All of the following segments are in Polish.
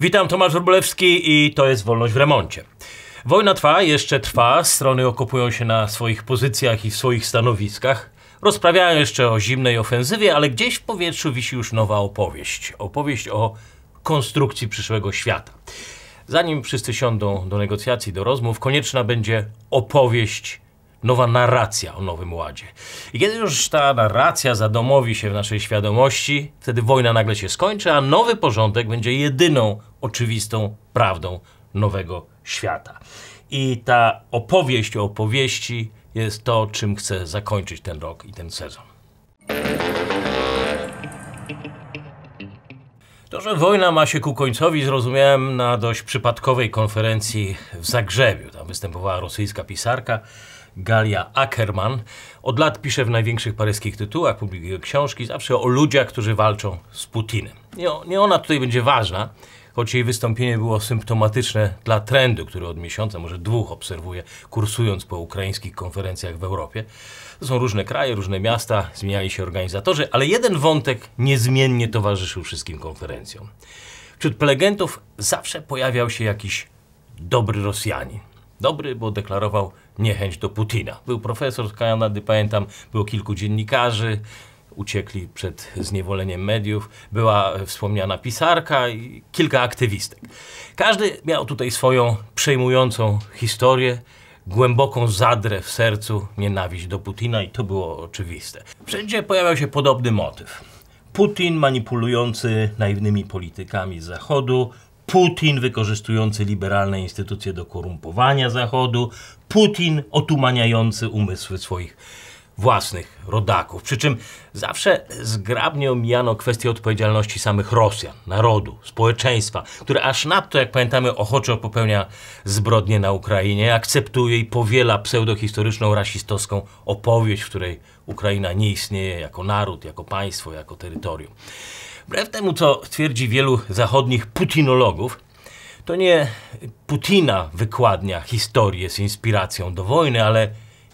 Witam, Tomasz Wróblewski i to jest Wolność w remoncie. Wojna trwa, jeszcze trwa, strony okopują się na swoich pozycjach i w swoich stanowiskach. Rozprawiają jeszcze o zimnej ofensywie, ale gdzieś w powietrzu wisi już nowa opowieść. Opowieść o konstrukcji przyszłego świata. Zanim wszyscy siądą do negocjacji, do rozmów, konieczna będzie opowieść nowa narracja o Nowym Ładzie. I kiedy już ta narracja zadomowi się w naszej świadomości, wtedy wojna nagle się skończy, a nowy porządek będzie jedyną oczywistą prawdą nowego świata. I ta opowieść o opowieści jest to, czym chcę zakończyć ten rok i ten sezon. To, że wojna ma się ku końcowi, zrozumiałem na dość przypadkowej konferencji w Zagrzebiu. Tam występowała rosyjska pisarka, Galia Ackerman. Od lat pisze w największych paryskich tytułach, publikuje książki, zawsze o ludziach, którzy walczą z Putinem. Nie, nie ona tutaj będzie ważna, choć jej wystąpienie było symptomatyczne dla trendu, który od miesiąca, może dwóch obserwuje kursując po ukraińskich konferencjach w Europie. To są różne kraje, różne miasta, zmieniali się organizatorzy, ale jeden wątek niezmiennie towarzyszył wszystkim konferencjom. Wśród prelegentów zawsze pojawiał się jakiś dobry Rosjanin dobry, bo deklarował niechęć do Putina. Był profesor z Kanady, pamiętam, było kilku dziennikarzy, uciekli przed zniewoleniem mediów, była wspomniana pisarka i kilka aktywistek. Każdy miał tutaj swoją przejmującą historię, głęboką zadrę w sercu nienawiść do Putina i to było oczywiste. Wszędzie pojawiał się podobny motyw. Putin manipulujący naiwnymi politykami z Zachodu, Putin wykorzystujący liberalne instytucje do korumpowania Zachodu, Putin otumaniający umysły swoich własnych rodaków. Przy czym zawsze zgrabnie omijano kwestię odpowiedzialności samych Rosjan, narodu, społeczeństwa, które aż nadto, jak pamiętamy, ochoczo popełnia zbrodnie na Ukrainie, akceptuje i powiela pseudohistoryczną, rasistowską opowieść, w której Ukraina nie istnieje jako naród, jako państwo, jako terytorium. Wbrew temu, co twierdzi wielu zachodnich putinologów, to nie Putina wykładnia historię z inspiracją do wojny, ale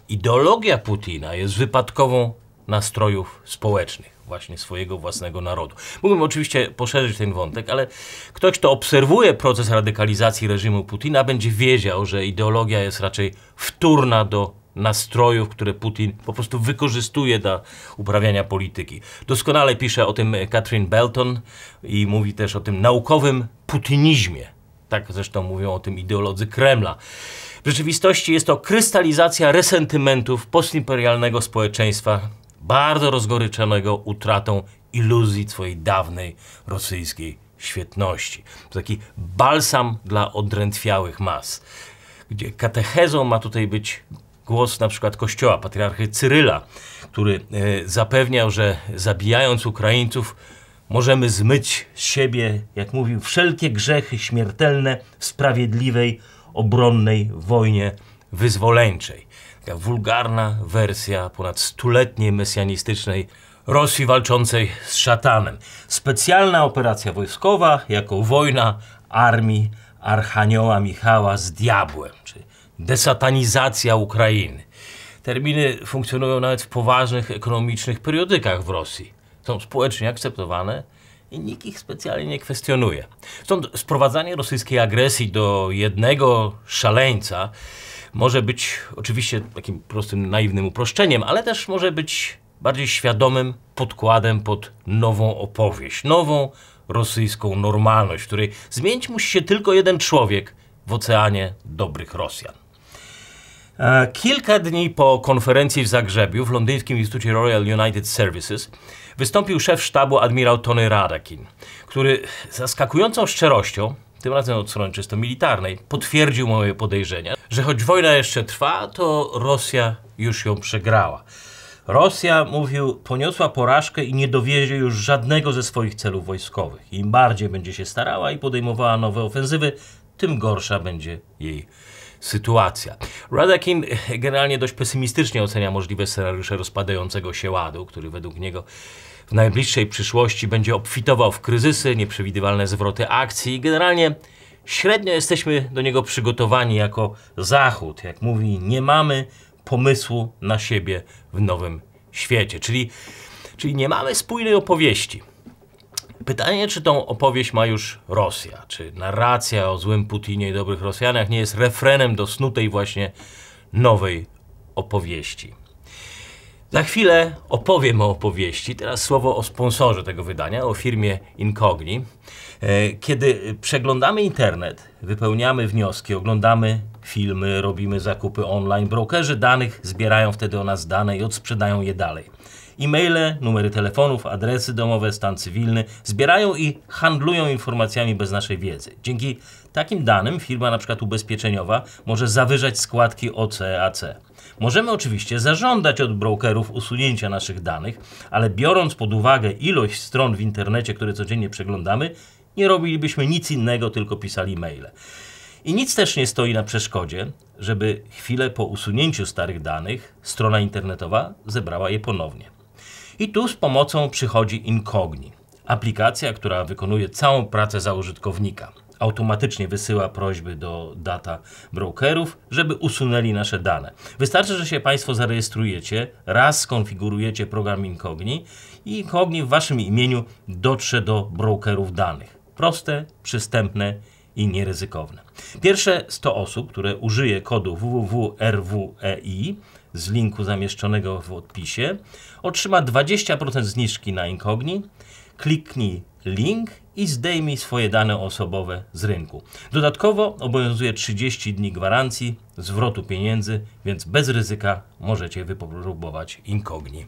ideologia Putina jest wypadkową nastrojów społecznych właśnie swojego własnego narodu. Mógłbym oczywiście poszerzyć ten wątek, ale ktoś, kto obserwuje proces radykalizacji reżimu Putina, będzie wiedział, że ideologia jest raczej wtórna do nastrojów, które Putin po prostu wykorzystuje do uprawiania polityki. Doskonale pisze o tym Katrin Belton i mówi też o tym naukowym putinizmie. Tak zresztą mówią o tym ideolodzy Kremla. W rzeczywistości jest to krystalizacja resentymentów postimperialnego społeczeństwa, bardzo rozgoryczonego utratą iluzji swojej dawnej rosyjskiej świetności. To taki balsam dla odrętwiałych mas, gdzie katechezą ma tutaj być głos na przykład kościoła, patriarchy Cyryla, który e, zapewniał, że zabijając Ukraińców możemy zmyć z siebie, jak mówił, wszelkie grzechy śmiertelne w sprawiedliwej, obronnej wojnie wyzwoleńczej. Taka wulgarna wersja ponad stuletniej mesjanistycznej Rosji walczącej z szatanem. Specjalna operacja wojskowa jako wojna armii Archanioła Michała z diabłem, desatanizacja Ukrainy. Terminy funkcjonują nawet w poważnych ekonomicznych periodykach w Rosji. Są społecznie akceptowane i nikt ich specjalnie nie kwestionuje. Stąd sprowadzanie rosyjskiej agresji do jednego szaleńca może być oczywiście takim prostym, naiwnym uproszczeniem, ale też może być bardziej świadomym podkładem pod nową opowieść, nową rosyjską normalność, której zmienić musi się tylko jeden człowiek w oceanie dobrych Rosjan. E, kilka dni po konferencji w Zagrzebiu w londyńskim Instytucie Royal United Services wystąpił szef sztabu admirał Tony Radakin, który zaskakującą szczerością, tym razem od strony czysto militarnej, potwierdził moje podejrzenia, że choć wojna jeszcze trwa, to Rosja już ją przegrała. Rosja, mówił, poniosła porażkę i nie dowiezie już żadnego ze swoich celów wojskowych. Im bardziej będzie się starała i podejmowała nowe ofensywy, tym gorsza będzie jej sytuacja. Radakin generalnie dość pesymistycznie ocenia możliwe scenariusze rozpadającego się ładu, który według niego w najbliższej przyszłości będzie obfitował w kryzysy, nieprzewidywalne zwroty akcji i generalnie średnio jesteśmy do niego przygotowani jako Zachód. Jak mówi, nie mamy pomysłu na siebie w nowym świecie, czyli, czyli nie mamy spójnej opowieści. Pytanie, czy tą opowieść ma już Rosja? Czy narracja o złym Putinie i dobrych Rosjanach nie jest refrenem do snutej właśnie nowej opowieści? Za chwilę opowiem o opowieści. Teraz słowo o sponsorze tego wydania, o firmie Incogni. E, kiedy przeglądamy internet, wypełniamy wnioski, oglądamy filmy, robimy zakupy online, brokerzy danych zbierają wtedy o nas dane i odsprzedają je dalej. E-maile, numery telefonów, adresy domowe, stan cywilny, zbierają i handlują informacjami bez naszej wiedzy. Dzięki takim danym firma np. ubezpieczeniowa może zawyżać składki OCAC. Możemy oczywiście zażądać od brokerów usunięcia naszych danych, ale biorąc pod uwagę ilość stron w internecie, które codziennie przeglądamy, nie robilibyśmy nic innego, tylko pisali maile. I nic też nie stoi na przeszkodzie, żeby chwilę po usunięciu starych danych strona internetowa zebrała je ponownie. I tu z pomocą przychodzi Incogni, aplikacja, która wykonuje całą pracę za użytkownika. Automatycznie wysyła prośby do data brokerów, żeby usunęli nasze dane. Wystarczy, że się Państwo zarejestrujecie, raz skonfigurujecie program Incogni i Incogni w Waszym imieniu dotrze do brokerów danych. Proste, przystępne i nieryzykowne. Pierwsze 100 osób, które użyje kodu www.rwei z linku zamieszczonego w odpisie, otrzyma 20% zniżki na Incogni. Kliknij link i zdejmij swoje dane osobowe z rynku. Dodatkowo obowiązuje 30 dni gwarancji zwrotu pieniędzy, więc bez ryzyka możecie wypróbować Incogni.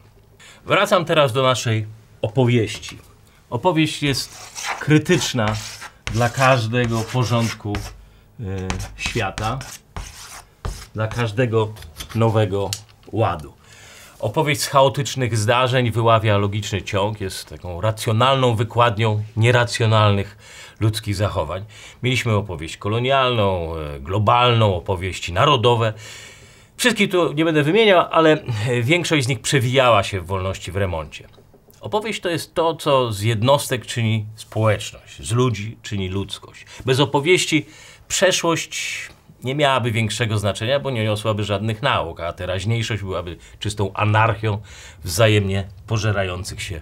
Wracam teraz do naszej opowieści. Opowieść jest krytyczna dla każdego porządku yy, świata, dla każdego nowego ładu. Opowieść z chaotycznych zdarzeń wyławia logiczny ciąg, jest taką racjonalną wykładnią nieracjonalnych ludzkich zachowań. Mieliśmy opowieść kolonialną, e, globalną, opowieści narodowe. Wszystkich tu nie będę wymieniał, ale e, większość z nich przewijała się w wolności w remoncie. Opowieść to jest to, co z jednostek czyni społeczność, z ludzi czyni ludzkość. Bez opowieści przeszłość nie miałaby większego znaczenia, bo nie niosłaby żadnych nauk, a teraźniejszość byłaby czystą anarchią wzajemnie pożerających się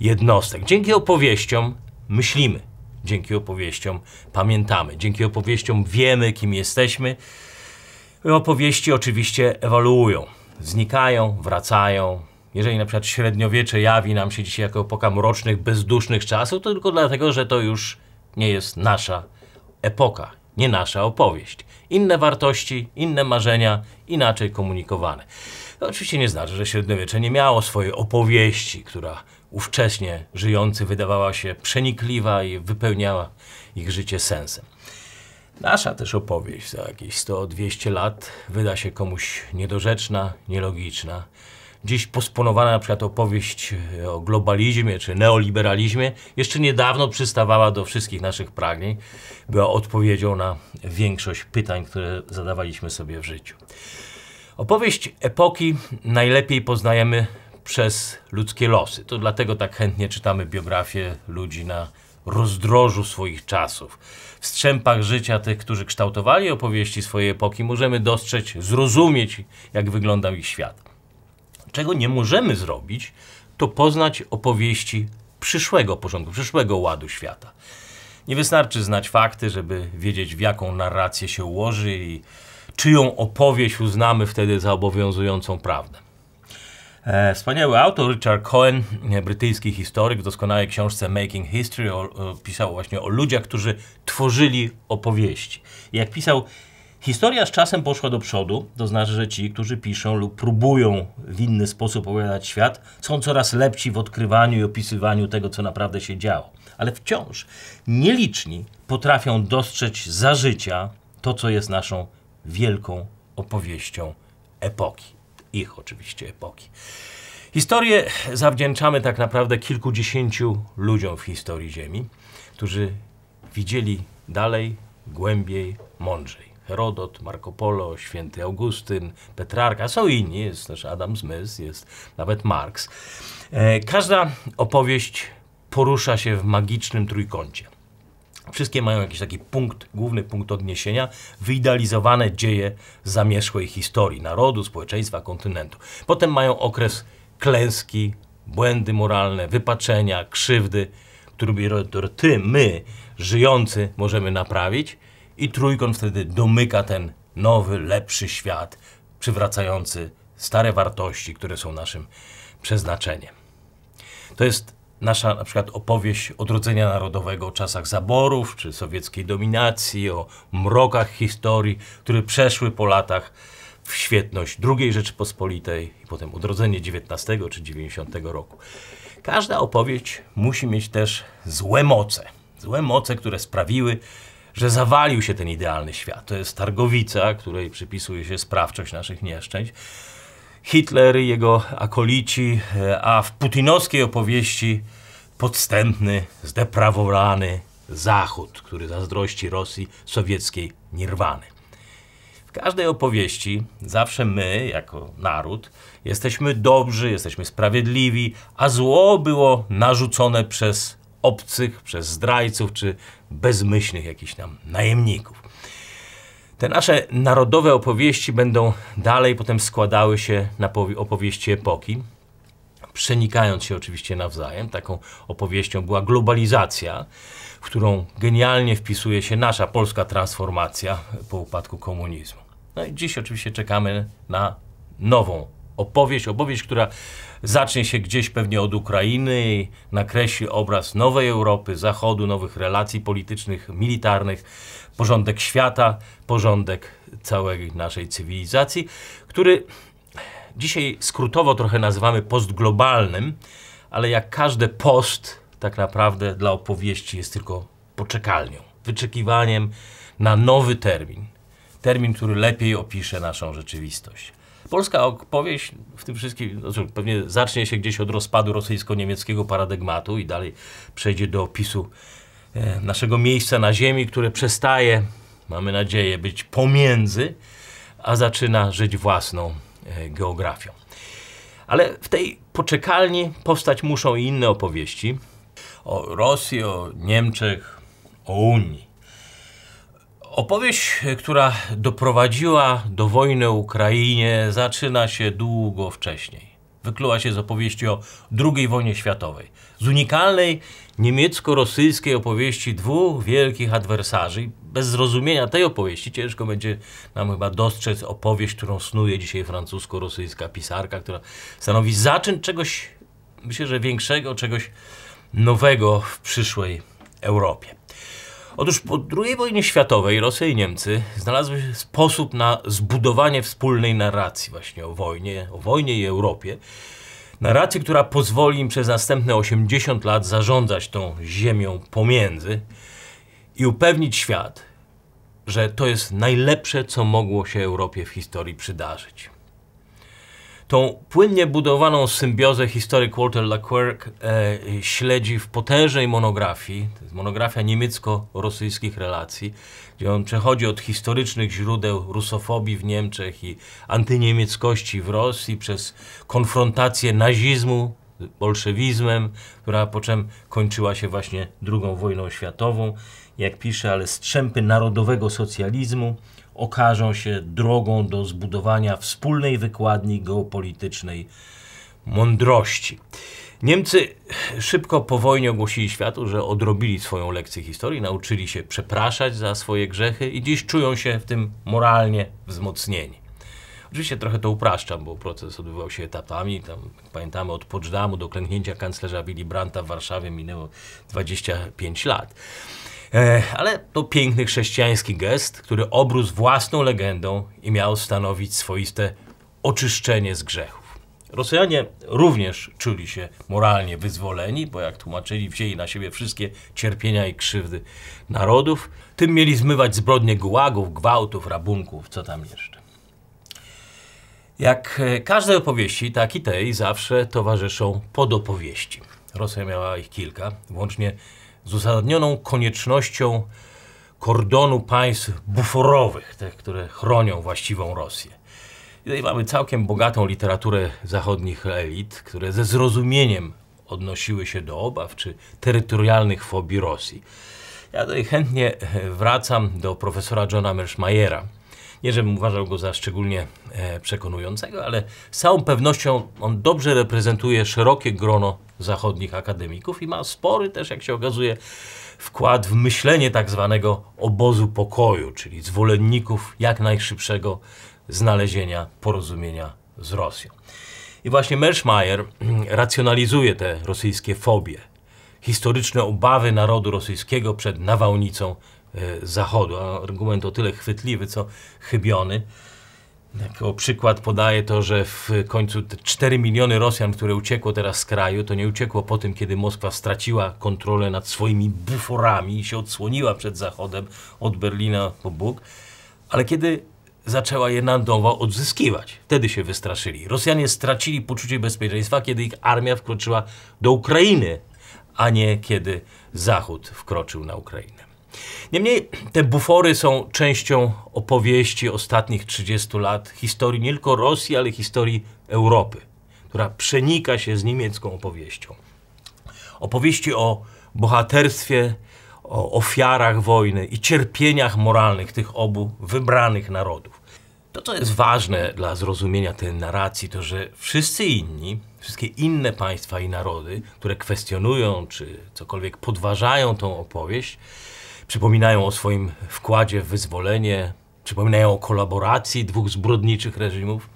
jednostek. Dzięki opowieściom myślimy, dzięki opowieściom pamiętamy, dzięki opowieściom wiemy, kim jesteśmy. Opowieści oczywiście ewoluują, znikają, wracają, jeżeli na przykład średniowiecze jawi nam się dzisiaj jako epoka mrocznych, bezdusznych czasów, to tylko dlatego, że to już nie jest nasza epoka nie nasza opowieść. Inne wartości, inne marzenia, inaczej komunikowane. To oczywiście nie znaczy, że średniowiecze nie miało swojej opowieści, która ówcześnie żyjący wydawała się przenikliwa i wypełniała ich życie sensem. Nasza też opowieść za jakieś 100-200 lat wyda się komuś niedorzeczna, nielogiczna, gdzieś posponowana na przykład opowieść e, o globalizmie czy neoliberalizmie jeszcze niedawno przystawała do wszystkich naszych pragnień, była odpowiedzią na większość pytań, które zadawaliśmy sobie w życiu. Opowieść epoki najlepiej poznajemy przez ludzkie losy. To dlatego tak chętnie czytamy biografie ludzi na rozdrożu swoich czasów. W strzępach życia tych, którzy kształtowali opowieści swojej epoki, możemy dostrzec, zrozumieć, jak wyglądał ich świat. Czego nie możemy zrobić, to poznać opowieści przyszłego porządku, przyszłego ładu świata. Nie wystarczy znać fakty, żeby wiedzieć, w jaką narrację się ułoży i czyją opowieść uznamy wtedy za obowiązującą prawdę. E, wspaniały autor Richard Cohen, e, brytyjski historyk, w doskonałej książce Making History o, o, pisał właśnie o ludziach, którzy tworzyli opowieści. Jak pisał, Historia z czasem poszła do przodu, to znaczy, że ci, którzy piszą lub próbują w inny sposób opowiadać świat, są coraz lepsi w odkrywaniu i opisywaniu tego, co naprawdę się działo. Ale wciąż nieliczni potrafią dostrzec za życia to, co jest naszą wielką opowieścią epoki. Ich oczywiście epoki. Historię zawdzięczamy tak naprawdę kilkudziesięciu ludziom w historii Ziemi, którzy widzieli dalej, głębiej, mądrzej. Herodot, Marco Polo, święty Augustyn, Petrarka, są inni, jest też Adam Smith, jest nawet Marx. E, każda opowieść porusza się w magicznym trójkącie. Wszystkie mają jakiś taki punkt, główny punkt odniesienia, wyidealizowane dzieje zamieszłej historii narodu, społeczeństwa, kontynentu. Potem mają okres klęski, błędy moralne, wypaczenia, krzywdy, który ty, my, żyjący, możemy naprawić. I trójkąt wtedy domyka ten nowy, lepszy świat, przywracający stare wartości, które są naszym przeznaczeniem. To jest nasza na przykład opowieść odrodzenia narodowego o czasach zaborów czy sowieckiej dominacji, o mrokach historii, które przeszły po latach w świetność II Rzeczypospolitej i potem odrodzenie XIX czy 90 roku. Każda opowieść musi mieć też złe moce. Złe moce, które sprawiły, że zawalił się ten idealny świat. To jest targowica, której przypisuje się sprawczość naszych nieszczęść. Hitler i jego akolici, a w putinowskiej opowieści podstępny, zdeprawowany Zachód, który zazdrości Rosji sowieckiej nirwany. W każdej opowieści zawsze my, jako naród, jesteśmy dobrzy, jesteśmy sprawiedliwi, a zło było narzucone przez obcych, przez zdrajców czy bezmyślnych jakichś tam najemników. Te nasze narodowe opowieści będą dalej potem składały się na opowieści epoki, przenikając się oczywiście nawzajem. Taką opowieścią była globalizacja, w którą genialnie wpisuje się nasza polska transformacja po upadku komunizmu. No i dziś oczywiście czekamy na nową opowieść, opowieść, która zacznie się gdzieś pewnie od Ukrainy, nakreśli obraz nowej Europy, Zachodu, nowych relacji politycznych, militarnych, porządek świata, porządek całej naszej cywilizacji, który dzisiaj skrótowo trochę nazywamy postglobalnym, ale jak każde post, tak naprawdę dla opowieści jest tylko poczekalnią, wyczekiwaniem na nowy termin. Termin, który lepiej opisze naszą rzeczywistość. Polska opowieść w tym wszystkim no pewnie zacznie się gdzieś od rozpadu rosyjsko-niemieckiego paradygmatu i dalej przejdzie do opisu e, naszego miejsca na ziemi, które przestaje, mamy nadzieję, być pomiędzy, a zaczyna żyć własną e, geografią. Ale w tej poczekalni powstać muszą i inne opowieści o Rosji, o Niemczech, o Unii. Opowieść, która doprowadziła do wojny Ukrainie, zaczyna się długo wcześniej. Wykluła się z opowieści o II wojnie światowej, z unikalnej niemiecko-rosyjskiej opowieści dwóch wielkich adwersarzy. Bez zrozumienia tej opowieści ciężko będzie nam chyba dostrzec opowieść, którą snuje dzisiaj francusko-rosyjska pisarka, która stanowi zaczyn czegoś, myślę, że większego, czegoś nowego w przyszłej Europie. Otóż po II wojnie światowej Rosja i Niemcy znalazły sposób na zbudowanie wspólnej narracji właśnie o wojnie, o wojnie i Europie. Narracji, która pozwoli im przez następne 80 lat zarządzać tą ziemią pomiędzy i upewnić świat, że to jest najlepsze, co mogło się Europie w historii przydarzyć tą płynnie budowaną symbiozę historyk Walter Laquerque e, śledzi w potężnej monografii, to jest monografia niemiecko-rosyjskich relacji, gdzie on przechodzi od historycznych źródeł rusofobii w Niemczech i antyniemieckości w Rosji przez konfrontację nazizmu bolszewizmem, która po czym kończyła się właśnie II wojną światową. Jak pisze, ale strzępy narodowego socjalizmu, okażą się drogą do zbudowania wspólnej wykładni geopolitycznej mądrości. Niemcy szybko po wojnie ogłosili światu, że odrobili swoją lekcję historii, nauczyli się przepraszać za swoje grzechy i dziś czują się w tym moralnie wzmocnieni. Oczywiście trochę to upraszczam, bo proces odbywał się etapami. Tam, pamiętamy, od Poczdamu do klęknięcia kanclerza Willy Brandta w Warszawie minęło 25 lat. E, ale to piękny chrześcijański gest, który obrózł własną legendą i miał stanowić swoiste oczyszczenie z grzechów. Rosjanie również czuli się moralnie wyzwoleni, bo jak tłumaczyli, wzięli na siebie wszystkie cierpienia i krzywdy narodów. Tym mieli zmywać zbrodnie gułagów, gwałtów, rabunków, co tam jeszcze. Jak e, każdej opowieści, tak i tej zawsze towarzyszą podopowieści. Rosja miała ich kilka, łącznie z uzasadnioną koniecznością kordonu państw buforowych, tych, które chronią właściwą Rosję. I tutaj mamy całkiem bogatą literaturę zachodnich elit, które ze zrozumieniem odnosiły się do obaw czy terytorialnych fobii Rosji. Ja tutaj chętnie wracam do profesora Johna Merschmayera, nie, żebym uważał go za szczególnie e, przekonującego, ale z całą pewnością on dobrze reprezentuje szerokie grono zachodnich akademików i ma spory też, jak się okazuje, wkład w myślenie tak zwanego obozu pokoju, czyli zwolenników jak najszybszego znalezienia porozumienia z Rosją. I właśnie Merschmeier mm, racjonalizuje te rosyjskie fobie, historyczne obawy narodu rosyjskiego przed nawałnicą E, Zachodu. A argument o tyle chwytliwy, co chybiony. Jako przykład podaje to, że w końcu 4 miliony Rosjan, które uciekło teraz z kraju, to nie uciekło po tym, kiedy Moskwa straciła kontrolę nad swoimi buforami i się odsłoniła przed Zachodem od Berlina po Bóg, ale kiedy zaczęła je na nowo odzyskiwać. Wtedy się wystraszyli. Rosjanie stracili poczucie bezpieczeństwa, kiedy ich armia wkroczyła do Ukrainy, a nie kiedy Zachód wkroczył na Ukrainę. Niemniej te bufory są częścią opowieści ostatnich 30 lat, historii nie tylko Rosji, ale historii Europy, która przenika się z niemiecką opowieścią. Opowieści o bohaterstwie, o ofiarach wojny i cierpieniach moralnych tych obu wybranych narodów. To, co jest ważne dla zrozumienia tej narracji, to że wszyscy inni, wszystkie inne państwa i narody, które kwestionują czy cokolwiek podważają tą opowieść, Przypominają o swoim wkładzie w wyzwolenie, przypominają o kolaboracji dwóch zbrodniczych reżimów.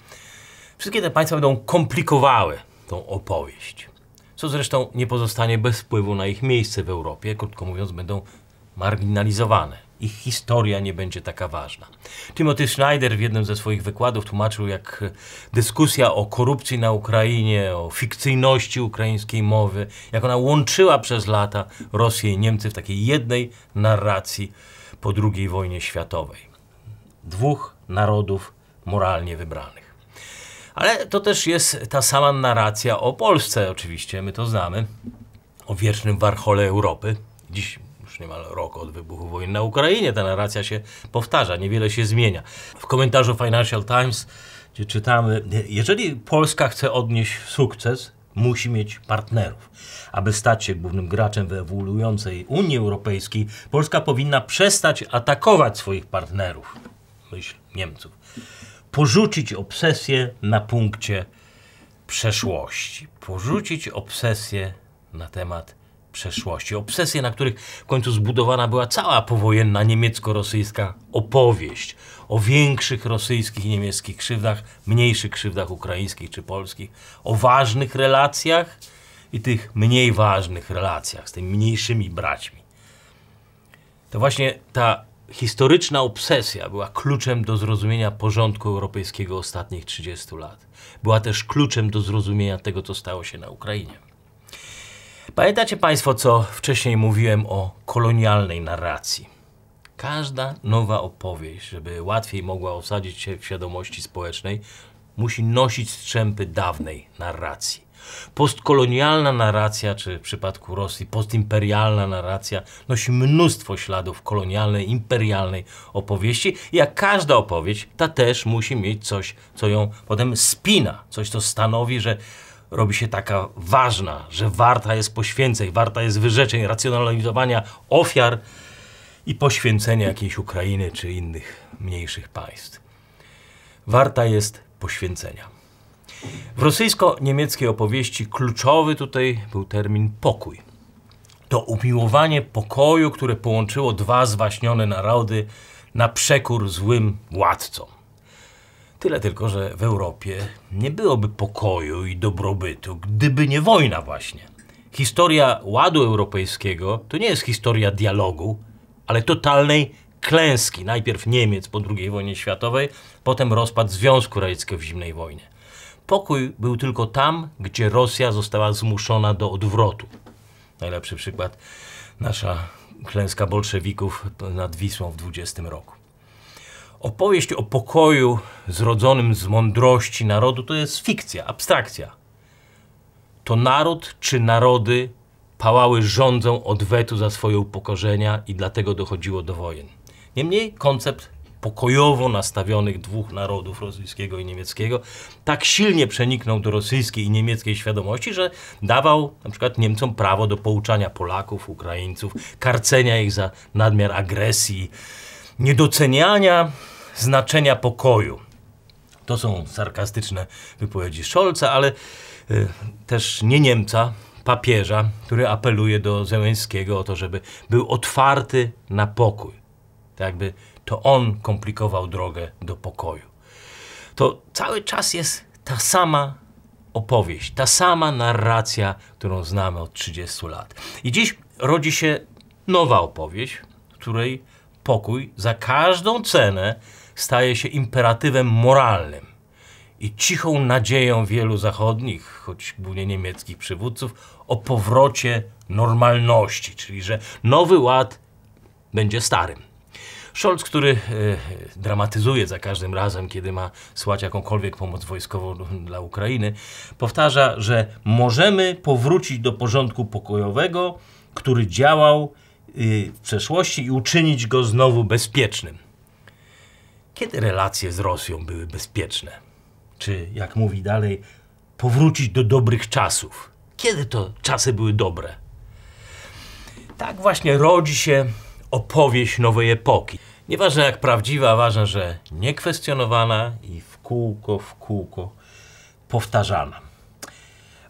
Wszystkie te państwa będą komplikowały tą opowieść, co zresztą nie pozostanie bez wpływu na ich miejsce w Europie, krótko mówiąc, będą marginalizowane ich historia nie będzie taka ważna. Timothy Schneider w jednym ze swoich wykładów tłumaczył, jak dyskusja o korupcji na Ukrainie, o fikcyjności ukraińskiej mowy, jak ona łączyła przez lata Rosję i Niemcy w takiej jednej narracji po II wojnie światowej. Dwóch narodów moralnie wybranych. Ale to też jest ta sama narracja o Polsce, oczywiście, my to znamy, o wiecznym warchole Europy. Dziś już niemal rok od wybuchu wojny na Ukrainie. Ta narracja się powtarza, niewiele się zmienia. W komentarzu Financial Times gdzie czytamy, jeżeli Polska chce odnieść sukces, musi mieć partnerów. Aby stać się głównym graczem w ewoluującej Unii Europejskiej, Polska powinna przestać atakować swoich partnerów, myśl Niemców, porzucić obsesję na punkcie przeszłości, porzucić obsesję na temat przeszłości, obsesje, na których w końcu zbudowana była cała powojenna niemiecko-rosyjska opowieść o większych rosyjskich i niemieckich krzywdach, mniejszych krzywdach ukraińskich czy polskich, o ważnych relacjach i tych mniej ważnych relacjach z tymi mniejszymi braćmi. To właśnie ta historyczna obsesja była kluczem do zrozumienia porządku europejskiego ostatnich 30 lat. Była też kluczem do zrozumienia tego, co stało się na Ukrainie. Pamiętacie Państwo, co wcześniej mówiłem o kolonialnej narracji? Każda nowa opowieść, żeby łatwiej mogła osadzić się w świadomości społecznej, musi nosić strzępy dawnej narracji. Postkolonialna narracja, czy w przypadku Rosji postimperialna narracja, nosi mnóstwo śladów kolonialnej, imperialnej opowieści. Jak każda opowieść, ta też musi mieć coś, co ją potem spina, coś, co stanowi, że robi się taka ważna, że warta jest poświęceń, warta jest wyrzeczeń, racjonalizowania ofiar i poświęcenia jakiejś Ukrainy czy innych mniejszych państw. Warta jest poświęcenia. W rosyjsko-niemieckiej opowieści kluczowy tutaj był termin pokój. To umiłowanie pokoju, które połączyło dwa zwaśnione narody na przekór złym władcom. Tyle tylko, że w Europie nie byłoby pokoju i dobrobytu, gdyby nie wojna właśnie. Historia ładu europejskiego to nie jest historia dialogu, ale totalnej klęski. Najpierw Niemiec po II wojnie światowej, potem rozpad Związku Radzieckiego w zimnej wojnie. Pokój był tylko tam, gdzie Rosja została zmuszona do odwrotu. Najlepszy przykład nasza klęska bolszewików nad Wisłą w 20 roku. Opowieść o pokoju zrodzonym z mądrości narodu to jest fikcja, abstrakcja. To naród czy narody pałały rządzą odwetu za swoje upokorzenia i dlatego dochodziło do wojen. Niemniej koncept pokojowo nastawionych dwóch narodów, rosyjskiego i niemieckiego, tak silnie przeniknął do rosyjskiej i niemieckiej świadomości, że dawał na przykład Niemcom prawo do pouczania Polaków, Ukraińców, karcenia ich za nadmiar agresji, niedoceniania znaczenia pokoju. To są sarkastyczne wypowiedzi Scholza, ale y, też nie Niemca, papieża, który apeluje do Zełęckiego o to, żeby był otwarty na pokój. Tak jakby to on komplikował drogę do pokoju. To cały czas jest ta sama opowieść, ta sama narracja, którą znamy od 30 lat. I dziś rodzi się nowa opowieść, w której pokój za każdą cenę staje się imperatywem moralnym i cichą nadzieją wielu zachodnich, choć głównie niemieckich przywódców, o powrocie normalności, czyli że nowy ład będzie starym. Scholz, który y, dramatyzuje za każdym razem, kiedy ma słać jakąkolwiek pomoc wojskową dla Ukrainy, powtarza, że możemy powrócić do porządku pokojowego, który działał y, w przeszłości i uczynić go znowu bezpiecznym. Kiedy relacje z Rosją były bezpieczne? Czy, jak mówi dalej, powrócić do dobrych czasów? Kiedy to czasy były dobre? Tak właśnie rodzi się opowieść nowej epoki. Nieważne jak prawdziwa, ważne, że niekwestionowana i w kółko, w kółko powtarzana.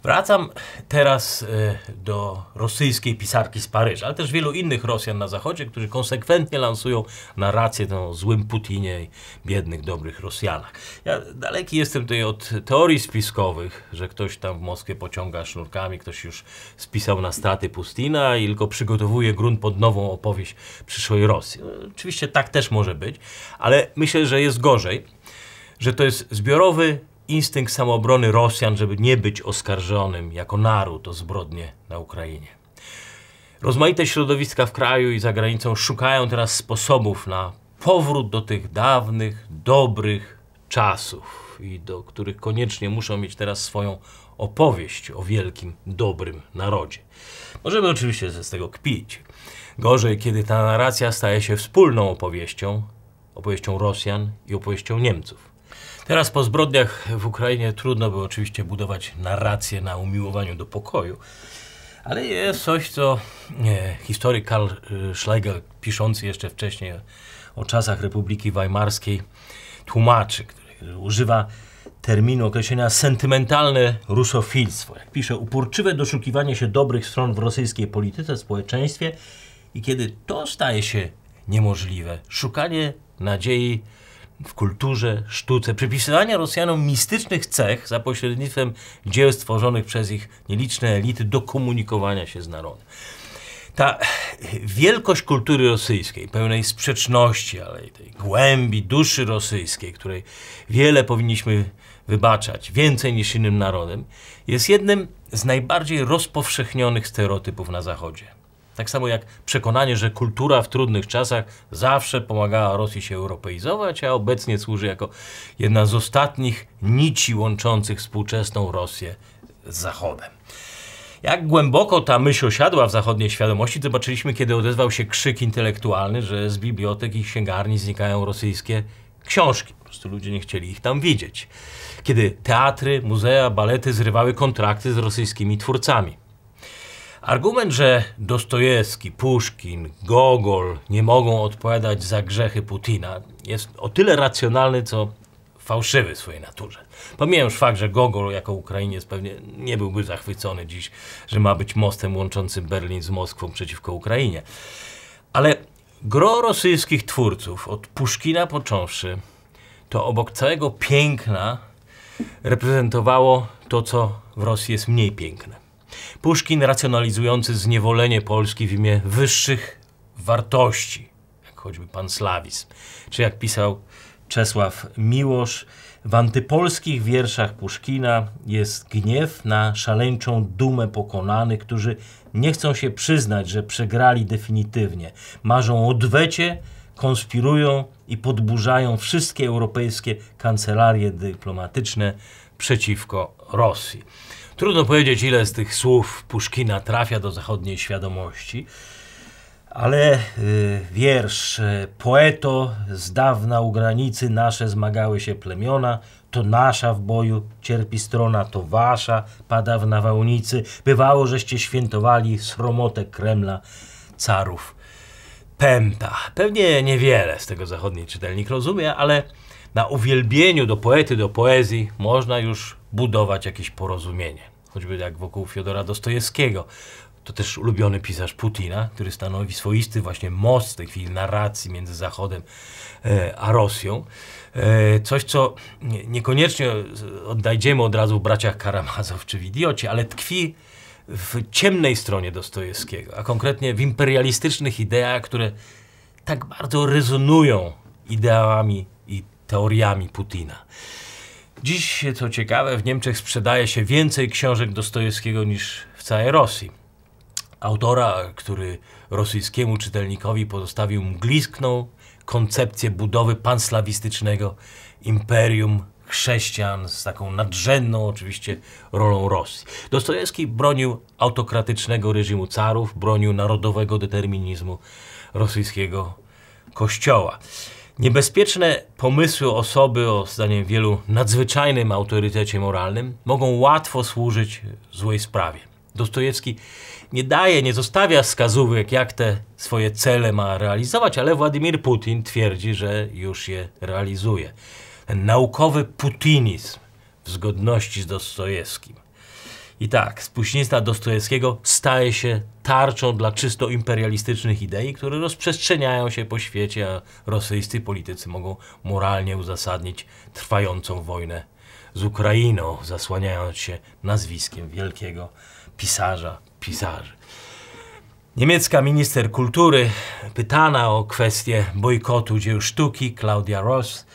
Wracam teraz e, do rosyjskiej pisarki z Paryża, ale też wielu innych Rosjan na Zachodzie, którzy konsekwentnie lansują narrację o złym Putinie i biednych, dobrych Rosjanach. Ja daleki jestem tutaj od teorii spiskowych, że ktoś tam w Moskwie pociąga sznurkami, ktoś już spisał na straty Pustina i tylko przygotowuje grunt pod nową opowieść przyszłej Rosji. No, oczywiście tak też może być, ale myślę, że jest gorzej, że to jest zbiorowy instynkt samoobrony Rosjan, żeby nie być oskarżonym jako naród o zbrodnie na Ukrainie. Rozmaite środowiska w kraju i za granicą szukają teraz sposobów na powrót do tych dawnych, dobrych czasów i do których koniecznie muszą mieć teraz swoją opowieść o wielkim, dobrym narodzie. Możemy oczywiście z tego kpić. Gorzej, kiedy ta narracja staje się wspólną opowieścią, opowieścią Rosjan i opowieścią Niemców. Teraz po zbrodniach w Ukrainie trudno by oczywiście budować narrację na umiłowaniu do pokoju, ale jest coś, co nie, historyk Karl y, Schlegel, piszący jeszcze wcześniej o czasach Republiki Weimarskiej, tłumaczy, który używa terminu określenia sentymentalne rusofilstwo. Jak pisze, uporczywe doszukiwanie się dobrych stron w rosyjskiej polityce, społeczeństwie i kiedy to staje się niemożliwe, szukanie nadziei w kulturze, sztuce, przypisywania Rosjanom mistycznych cech za pośrednictwem dzieł stworzonych przez ich nieliczne elity do komunikowania się z narodem. Ta wielkość kultury rosyjskiej, pełnej sprzeczności, ale i tej głębi duszy rosyjskiej, której wiele powinniśmy wybaczać, więcej niż innym narodem, jest jednym z najbardziej rozpowszechnionych stereotypów na Zachodzie. Tak samo jak przekonanie, że kultura w trudnych czasach zawsze pomagała Rosji się europeizować, a obecnie służy jako jedna z ostatnich nici łączących współczesną Rosję z Zachodem. Jak głęboko ta myśl osiadła w zachodniej świadomości, zobaczyliśmy, kiedy odezwał się krzyk intelektualny, że z bibliotek i księgarni znikają rosyjskie książki. Po prostu ludzie nie chcieli ich tam widzieć. Kiedy teatry, muzea, balety zrywały kontrakty z rosyjskimi twórcami. Argument, że Dostojewski, Puszkin, Gogol nie mogą odpowiadać za grzechy Putina jest o tyle racjonalny, co fałszywy w swojej naturze. Pomijam już fakt, że Gogol jako Ukrainiec pewnie nie byłby zachwycony dziś, że ma być mostem łączącym Berlin z Moskwą przeciwko Ukrainie. Ale gro rosyjskich twórców, od Puszkina począwszy, to obok całego piękna reprezentowało to, co w Rosji jest mniej piękne. Puszkin racjonalizujący zniewolenie Polski w imię wyższych wartości, jak choćby pan Slawis, czy jak pisał Czesław Miłosz, w antypolskich wierszach Puszkina jest gniew na szaleńczą dumę pokonanych, którzy nie chcą się przyznać, że przegrali definitywnie. Marzą o odwecie, konspirują i podburzają wszystkie europejskie kancelarie dyplomatyczne przeciwko Rosji. Trudno powiedzieć, ile z tych słów Puszkina trafia do zachodniej świadomości, ale y, wiersz y, Poeto z dawna u granicy nasze zmagały się plemiona, to nasza w boju cierpi strona, to wasza pada w nawałnicy. Bywało, żeście świętowali sromotę Kremla, carów. Pęta. Pewnie niewiele z tego zachodni czytelnik rozumie, ale na uwielbieniu do poety, do poezji można już budować jakieś porozumienie choćby jak wokół Fiodora Dostojewskiego. To też ulubiony pisarz Putina, który stanowi swoisty właśnie most w tej chwili narracji między Zachodem e, a Rosją. E, coś, co niekoniecznie oddajemy od razu w braciach Karamazow czy w idiocie, ale tkwi w ciemnej stronie Dostojewskiego, a konkretnie w imperialistycznych ideach, które tak bardzo rezonują ideałami i teoriami Putina. Dziś, co ciekawe, w Niemczech sprzedaje się więcej książek Dostojewskiego niż w całej Rosji. Autora, który rosyjskiemu czytelnikowi pozostawił mgliskną koncepcję budowy panslawistycznego imperium chrześcijan z taką nadrzędną oczywiście rolą Rosji. Dostojewski bronił autokratycznego reżimu carów, bronił narodowego determinizmu rosyjskiego kościoła. Niebezpieczne pomysły osoby o, zdaniem wielu, nadzwyczajnym autorytecie moralnym mogą łatwo służyć złej sprawie. Dostojewski nie daje, nie zostawia wskazówek, jak te swoje cele ma realizować, ale Władimir Putin twierdzi, że już je realizuje. Ten naukowy putinizm w zgodności z Dostojewskim. I tak, spuścizna Dostojewskiego staje się tarczą dla czysto imperialistycznych idei, które rozprzestrzeniają się po świecie, a rosyjscy politycy mogą moralnie uzasadnić trwającą wojnę z Ukrainą, zasłaniając się nazwiskiem wielkiego pisarza, pisarzy. Niemiecka minister kultury, pytana o kwestię bojkotu dzieł sztuki, Claudia Ross,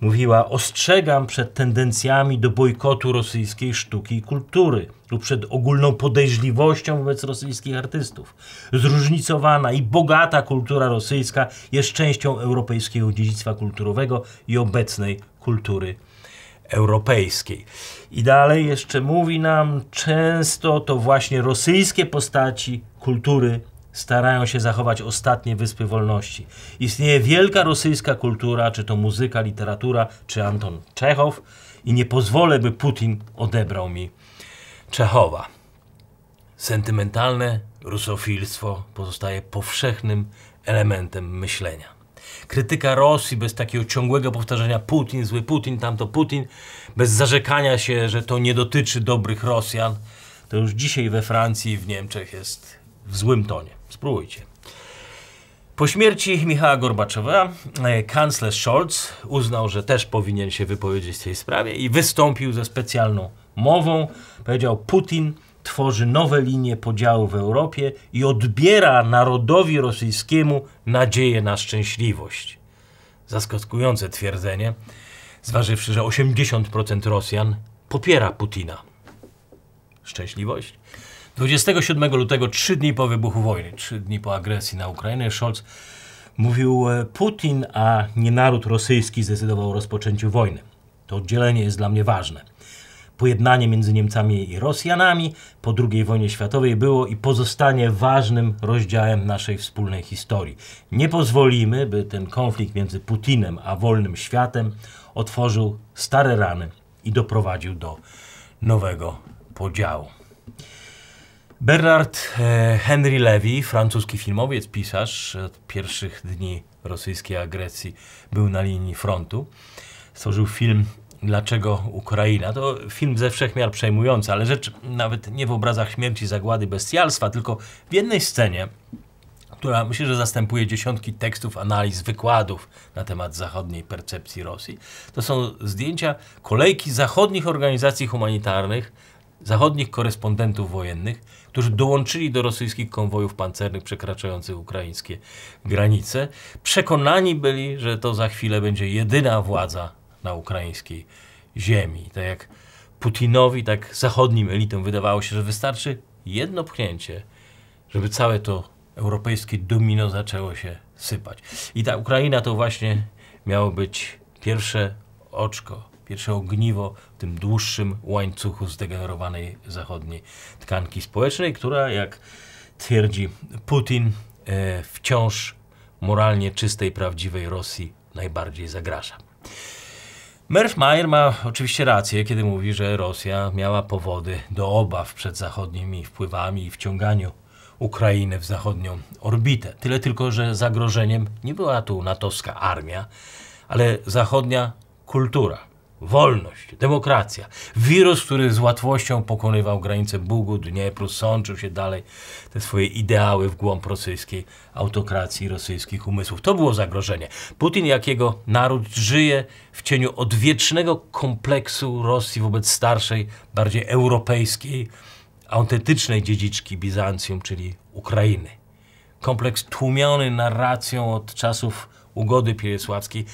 Mówiła: Ostrzegam przed tendencjami do bojkotu rosyjskiej sztuki i kultury lub przed ogólną podejrzliwością wobec rosyjskich artystów. Zróżnicowana i bogata kultura rosyjska jest częścią europejskiego dziedzictwa kulturowego i obecnej kultury europejskiej. I dalej jeszcze mówi nam: często to właśnie rosyjskie postaci kultury starają się zachować ostatnie wyspy wolności. Istnieje wielka rosyjska kultura, czy to muzyka, literatura, czy Anton Czechow i nie pozwolę, by Putin odebrał mi Czechowa. Sentymentalne rusofilstwo pozostaje powszechnym elementem myślenia. Krytyka Rosji bez takiego ciągłego powtarzania Putin, zły Putin, tamto Putin, bez zarzekania się, że to nie dotyczy dobrych Rosjan, to już dzisiaj we Francji i w Niemczech jest w złym tonie. Spróbujcie. Po śmierci Michała Gorbaczowa e, kanclerz Scholz uznał, że też powinien się wypowiedzieć w tej sprawie i wystąpił ze specjalną mową. Powiedział: Putin tworzy nowe linie podziału w Europie i odbiera narodowi rosyjskiemu nadzieję na szczęśliwość. Zaskakujące twierdzenie, zważywszy, że 80% Rosjan popiera Putina. Szczęśliwość? 27 lutego, trzy dni po wybuchu wojny, trzy dni po agresji na Ukrainę, Scholz mówił e, Putin, a nie naród rosyjski zdecydował o rozpoczęciu wojny. To oddzielenie jest dla mnie ważne. Pojednanie między Niemcami i Rosjanami po II wojnie światowej było i pozostanie ważnym rozdziałem naszej wspólnej historii. Nie pozwolimy, by ten konflikt między Putinem a wolnym światem otworzył stare rany i doprowadził do nowego podziału. Bernard e, Henry Levy, francuski filmowiec, pisarz, od pierwszych dni rosyjskiej agresji był na linii frontu. Stworzył film Dlaczego Ukraina? To film ze wszechmiar przejmujący, ale rzecz nawet nie w obrazach śmierci, zagłady, bestialstwa, tylko w jednej scenie, która myślę, że zastępuje dziesiątki tekstów, analiz, wykładów na temat zachodniej percepcji Rosji. To są zdjęcia kolejki zachodnich organizacji humanitarnych, zachodnich korespondentów wojennych, którzy dołączyli do rosyjskich konwojów pancernych przekraczających ukraińskie granice. Przekonani byli, że to za chwilę będzie jedyna władza na ukraińskiej ziemi. Tak jak Putinowi, tak zachodnim elitom wydawało się, że wystarczy jedno pchnięcie, żeby całe to europejskie domino zaczęło się sypać. I ta Ukraina to właśnie miało być pierwsze oczko pierwsze ogniwo w tym dłuższym łańcuchu zdegenerowanej zachodniej tkanki społecznej, która, jak twierdzi Putin, e, wciąż moralnie czystej, prawdziwej Rosji najbardziej zagraża. Mayer ma oczywiście rację, kiedy mówi, że Rosja miała powody do obaw przed zachodnimi wpływami i wciąganiu Ukrainy w zachodnią orbitę. Tyle tylko, że zagrożeniem nie była tu natowska armia, ale zachodnia kultura wolność, demokracja. Wirus, który z łatwością pokonywał granice Bugu, Dniepru, sączył się dalej te swoje ideały w głąb rosyjskiej autokracji, rosyjskich umysłów. To było zagrożenie. Putin, jakiego naród żyje w cieniu odwiecznego kompleksu Rosji wobec starszej, bardziej europejskiej, autentycznej dziedziczki Bizancjum, czyli Ukrainy. Kompleks tłumiony narracją od czasów ugody pielesławskiej,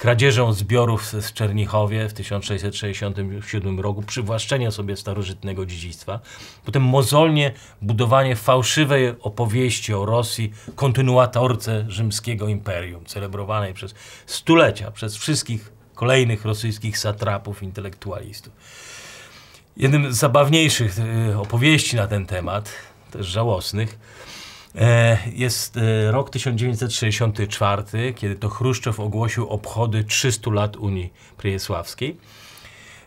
kradzieżą zbiorów z Czernichowie w 1667 roku, przywłaszczenie sobie starożytnego dziedzictwa, potem mozolnie budowanie fałszywej opowieści o Rosji, kontynuatorce rzymskiego imperium, celebrowanej przez stulecia, przez wszystkich kolejnych rosyjskich satrapów, intelektualistów. Jednym z zabawniejszych y, opowieści na ten temat, też żałosnych, E, jest e, rok 1964, kiedy to Chruszczow ogłosił obchody 300 lat Unii Pryjesławskiej,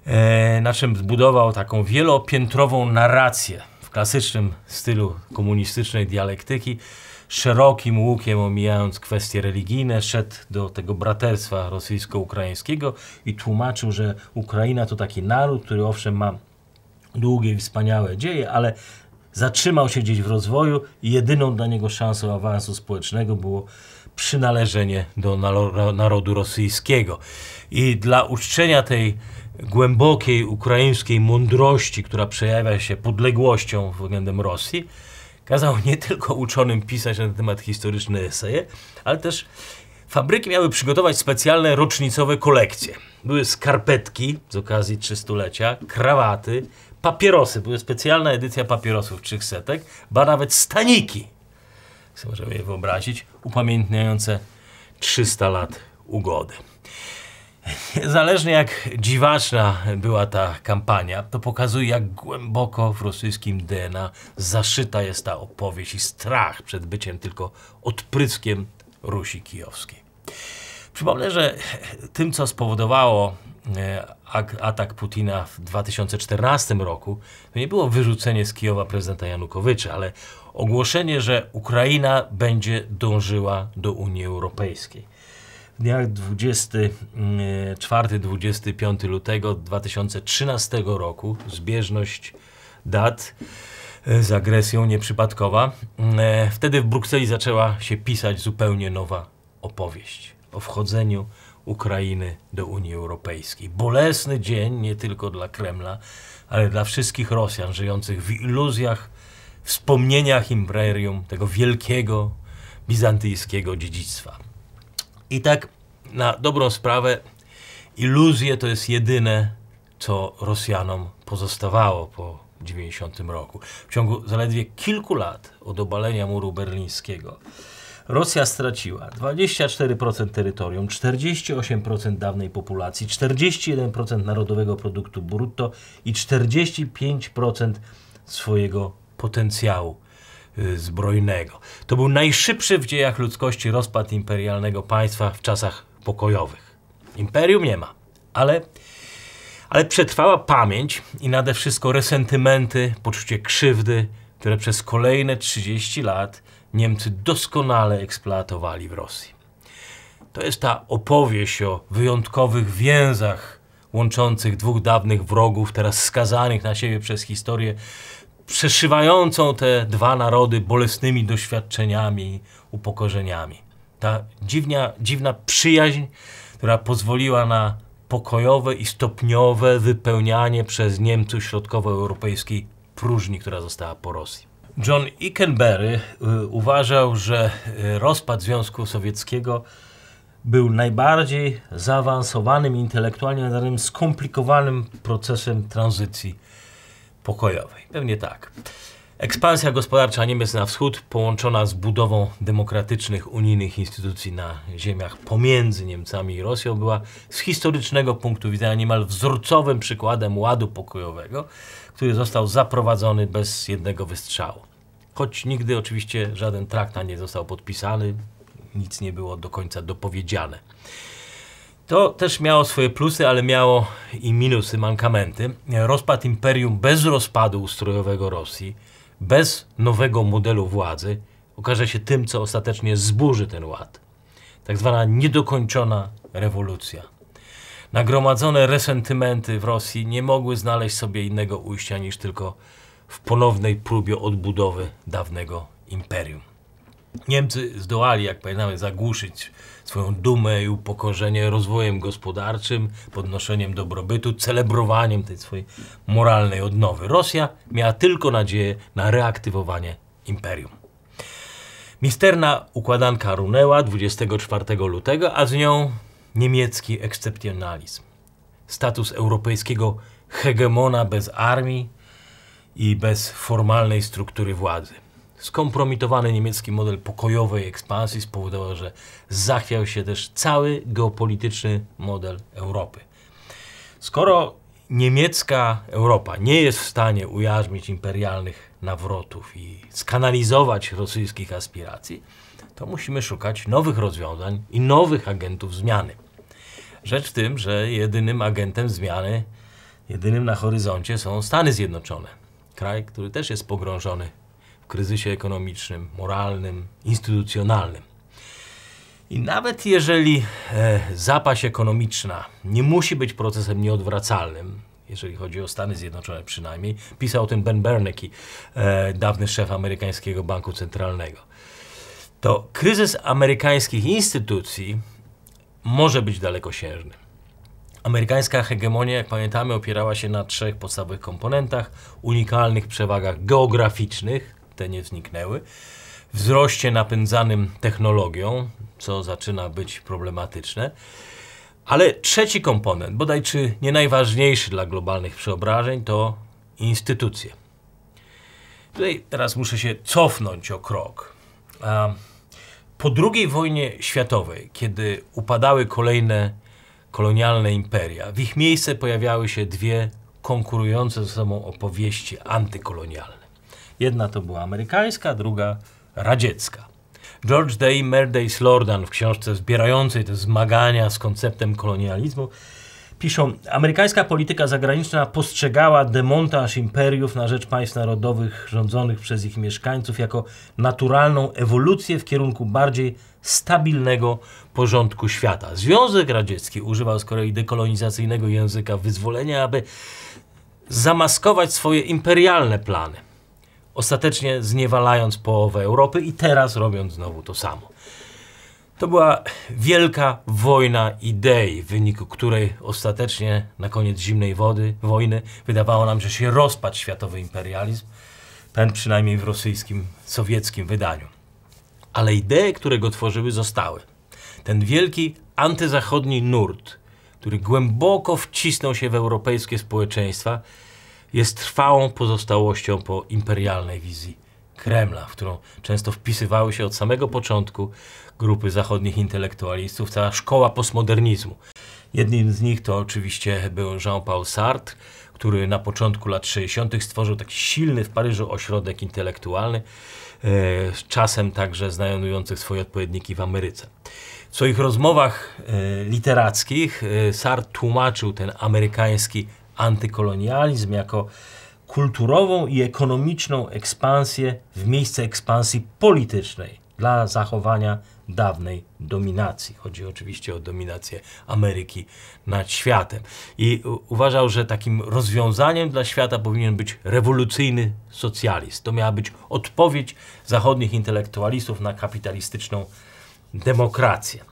e, na czym zbudował taką wielopiętrową narrację w klasycznym stylu komunistycznej dialektyki, szerokim łukiem omijając kwestie religijne, szedł do tego braterstwa rosyjsko-ukraińskiego i tłumaczył, że Ukraina to taki naród, który owszem ma długie i wspaniałe dzieje, ale zatrzymał się gdzieś w rozwoju i jedyną dla niego szansą awansu społecznego było przynależenie do narodu rosyjskiego. I dla uczczenia tej głębokiej ukraińskiej mądrości, która przejawia się podległością względem Rosji, kazał nie tylko uczonym pisać na temat historyczne eseje, ale też fabryki miały przygotować specjalne rocznicowe kolekcje. Były skarpetki z okazji trzystulecia, krawaty, papierosy, były specjalna edycja papierosów trzechsetek, ba nawet staniki, sobie możemy je wyobrazić, upamiętniające 300 lat ugody. Niezależnie jak dziwaczna była ta kampania, to pokazuje, jak głęboko w rosyjskim DNA zaszyta jest ta opowieść i strach przed byciem tylko odpryskiem Rusi Kijowskiej. Przypomnę, że tym, co spowodowało E, atak Putina w 2014 roku, to nie było wyrzucenie z Kijowa prezydenta Janukowycza, ale ogłoszenie, że Ukraina będzie dążyła do Unii Europejskiej. W dniach 24-25 e, lutego 2013 roku, zbieżność dat e, z agresją nieprzypadkowa, wtedy w Brukseli zaczęła się pisać zupełnie nowa opowieść o wchodzeniu Ukrainy do Unii Europejskiej. Bolesny dzień nie tylko dla Kremla, ale dla wszystkich Rosjan żyjących w iluzjach, wspomnieniach imperium, tego wielkiego bizantyjskiego dziedzictwa. I tak na dobrą sprawę, iluzje to jest jedyne, co Rosjanom pozostawało po 90 roku. W ciągu zaledwie kilku lat od obalenia muru berlińskiego Rosja straciła 24% terytorium, 48% dawnej populacji, 41% narodowego produktu brutto i 45% swojego potencjału y, zbrojnego. To był najszybszy w dziejach ludzkości rozpad imperialnego państwa w czasach pokojowych. Imperium nie ma, ale, ale przetrwała pamięć i nade wszystko resentymenty, poczucie krzywdy, które przez kolejne 30 lat Niemcy doskonale eksploatowali w Rosji. To jest ta opowieść o wyjątkowych więzach łączących dwóch dawnych wrogów, teraz skazanych na siebie przez historię, przeszywającą te dwa narody bolesnymi doświadczeniami, upokorzeniami. Ta dziwnia, dziwna przyjaźń, która pozwoliła na pokojowe i stopniowe wypełnianie przez Niemców środkowoeuropejskiej próżni, która została po Rosji. John Ickenberry y, uważał, że y, rozpad Związku Sowieckiego był najbardziej zaawansowanym intelektualnie nadanym skomplikowanym procesem tranzycji pokojowej. Pewnie tak. Ekspansja gospodarcza Niemiec na wschód, połączona z budową demokratycznych unijnych instytucji na ziemiach pomiędzy Niemcami i Rosją, była z historycznego punktu widzenia niemal wzorcowym przykładem ładu pokojowego, który został zaprowadzony bez jednego wystrzału. Choć nigdy oczywiście żaden traktat nie został podpisany, nic nie było do końca dopowiedziane. To też miało swoje plusy, ale miało i minusy, mankamenty. Rozpad imperium bez rozpadu ustrojowego Rosji bez nowego modelu władzy okaże się tym, co ostatecznie zburzy ten ład. Tak zwana niedokończona rewolucja. Nagromadzone resentymenty w Rosji nie mogły znaleźć sobie innego ujścia niż tylko w ponownej próbie odbudowy dawnego imperium. Niemcy zdołali, jak pamiętamy, zagłuszyć swoją dumę i upokorzenie rozwojem gospodarczym, podnoszeniem dobrobytu, celebrowaniem tej swojej moralnej odnowy. Rosja miała tylko nadzieję na reaktywowanie imperium. Misterna układanka runęła 24 lutego, a z nią niemiecki ekscepcjonalizm. Status europejskiego hegemona bez armii i bez formalnej struktury władzy skompromitowany niemiecki model pokojowej ekspansji spowodował, że zachwiał się też cały geopolityczny model Europy. Skoro niemiecka Europa nie jest w stanie ujarzmić imperialnych nawrotów i skanalizować rosyjskich aspiracji, to musimy szukać nowych rozwiązań i nowych agentów zmiany. Rzecz w tym, że jedynym agentem zmiany, jedynym na horyzoncie są Stany Zjednoczone. Kraj, który też jest pogrążony w kryzysie ekonomicznym, moralnym, instytucjonalnym. I nawet jeżeli e, zapaść ekonomiczna nie musi być procesem nieodwracalnym, jeżeli chodzi o Stany Zjednoczone przynajmniej, pisał o tym Ben Bernanke, e, dawny szef amerykańskiego banku centralnego, to kryzys amerykańskich instytucji może być dalekosiężny. Amerykańska hegemonia, jak pamiętamy, opierała się na trzech podstawowych komponentach: unikalnych przewagach geograficznych, te nie zniknęły. Wzroście napędzanym technologią, co zaczyna być problematyczne. Ale trzeci komponent, bodaj czy nie najważniejszy dla globalnych przeobrażeń, to instytucje. Tutaj teraz muszę się cofnąć o krok. Po II wojnie światowej, kiedy upadały kolejne kolonialne imperia, w ich miejsce pojawiały się dwie konkurujące ze sobą opowieści antykolonialne. Jedna to była amerykańska, druga radziecka. George Day Merdace Lordan w książce zbierającej te zmagania z konceptem kolonializmu piszą, amerykańska polityka zagraniczna postrzegała demontaż imperiów na rzecz państw narodowych rządzonych przez ich mieszkańców jako naturalną ewolucję w kierunku bardziej stabilnego porządku świata. Związek Radziecki używał z kolei dekolonizacyjnego języka wyzwolenia, aby zamaskować swoje imperialne plany ostatecznie zniewalając połowę Europy i teraz robiąc znowu to samo. To była wielka wojna idei, w wyniku której ostatecznie na koniec zimnej wody, wojny wydawało nam, że się rozpadł światowy imperializm, ten przynajmniej w rosyjskim, sowieckim wydaniu. Ale idee, które go tworzyły, zostały. Ten wielki antyzachodni nurt, który głęboko wcisnął się w europejskie społeczeństwa, jest trwałą pozostałością po imperialnej wizji Kremla, w którą często wpisywały się od samego początku grupy zachodnich intelektualistów, cała szkoła postmodernizmu. Jednym z nich to oczywiście był Jean-Paul Sartre, który na początku lat 60. stworzył taki silny w Paryżu ośrodek intelektualny, e, czasem także znajdujący swoje odpowiedniki w Ameryce. W swoich rozmowach e, literackich e, Sartre tłumaczył ten amerykański antykolonializm jako kulturową i ekonomiczną ekspansję w miejsce ekspansji politycznej dla zachowania dawnej dominacji. Chodzi oczywiście o dominację Ameryki nad światem. I uważał, że takim rozwiązaniem dla świata powinien być rewolucyjny socjalizm. To miała być odpowiedź zachodnich intelektualistów na kapitalistyczną demokrację.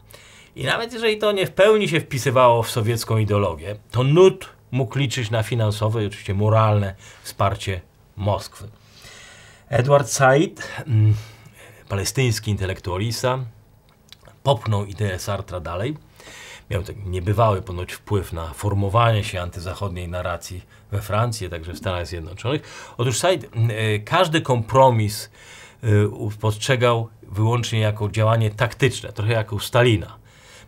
I nawet jeżeli to nie w pełni się wpisywało w sowiecką ideologię, to nut mógł liczyć na finansowe i oczywiście moralne wsparcie Moskwy. Edward Said, mm, palestyński intelektualista, popchnął ideę Sartra dalej. Miał tak niebywały ponoć wpływ na formowanie się antyzachodniej narracji we Francji, także w Stanach Zjednoczonych. Otóż Said mm, e, każdy kompromis e, postrzegał wyłącznie jako działanie taktyczne, trochę jak u Stalina.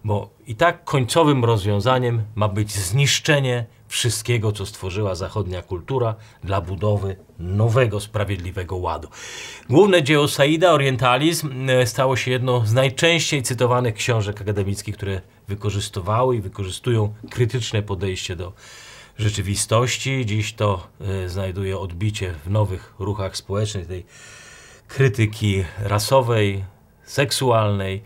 Bo i tak końcowym rozwiązaniem ma być zniszczenie wszystkiego, co stworzyła zachodnia kultura dla budowy nowego, sprawiedliwego ładu. Główne dzieło Saida, Orientalizm, e, stało się jedną z najczęściej cytowanych książek akademickich, które wykorzystywały i wykorzystują krytyczne podejście do rzeczywistości. Dziś to e, znajduje odbicie w nowych ruchach społecznych tej krytyki rasowej, seksualnej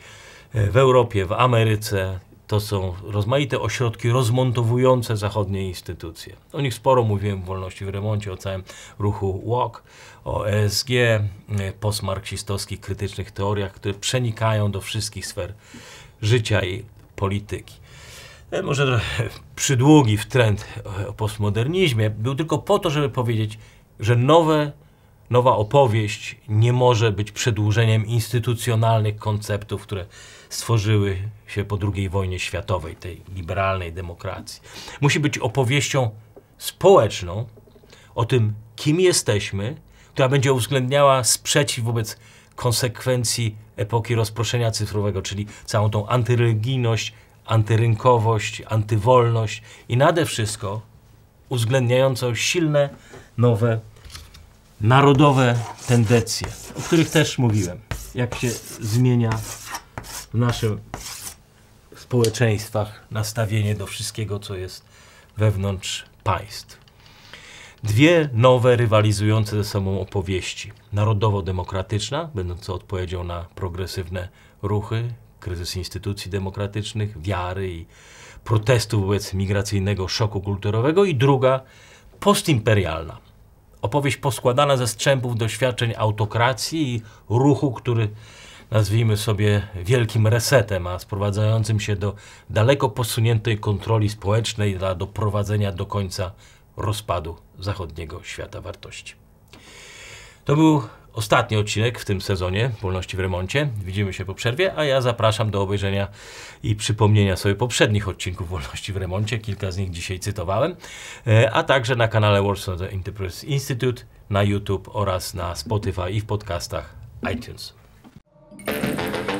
e, w Europie, w Ameryce, to są rozmaite ośrodki rozmontowujące zachodnie instytucje. O nich sporo mówiłem w Wolności w Remoncie, o całym ruchu WOK, o ESG, e, postmarksistowskich krytycznych teoriach, które przenikają do wszystkich sfer życia i polityki. E, może trochę przydługi trend e, o postmodernizmie był tylko po to, żeby powiedzieć, że nowe nowa opowieść nie może być przedłużeniem instytucjonalnych konceptów, które stworzyły się po II wojnie światowej, tej liberalnej demokracji. Musi być opowieścią społeczną o tym, kim jesteśmy, która będzie uwzględniała sprzeciw wobec konsekwencji epoki rozproszenia cyfrowego, czyli całą tą antyreligijność, antyrynkowość, antywolność i nade wszystko uwzględniającą silne, nowe, narodowe tendencje, o których też mówiłem, jak się zmienia w naszym społeczeństwach nastawienie do wszystkiego, co jest wewnątrz państw. Dwie nowe, rywalizujące ze sobą opowieści. Narodowo-demokratyczna, będąca odpowiedzią na progresywne ruchy, kryzys instytucji demokratycznych, wiary i protestów wobec migracyjnego szoku kulturowego i druga, postimperialna. Opowieść poskładana ze strzępów doświadczeń autokracji i ruchu, który nazwijmy sobie, wielkim resetem, a sprowadzającym się do daleko posuniętej kontroli społecznej dla doprowadzenia do końca rozpadu zachodniego świata wartości. To był ostatni odcinek w tym sezonie Wolności w Remoncie. Widzimy się po przerwie, a ja zapraszam do obejrzenia i przypomnienia sobie poprzednich odcinków Wolności w Remoncie. Kilka z nich dzisiaj cytowałem, e, a także na kanale Warsaw Enterprise Institute, na YouTube oraz na Spotify i w podcastach iTunes. Thank you.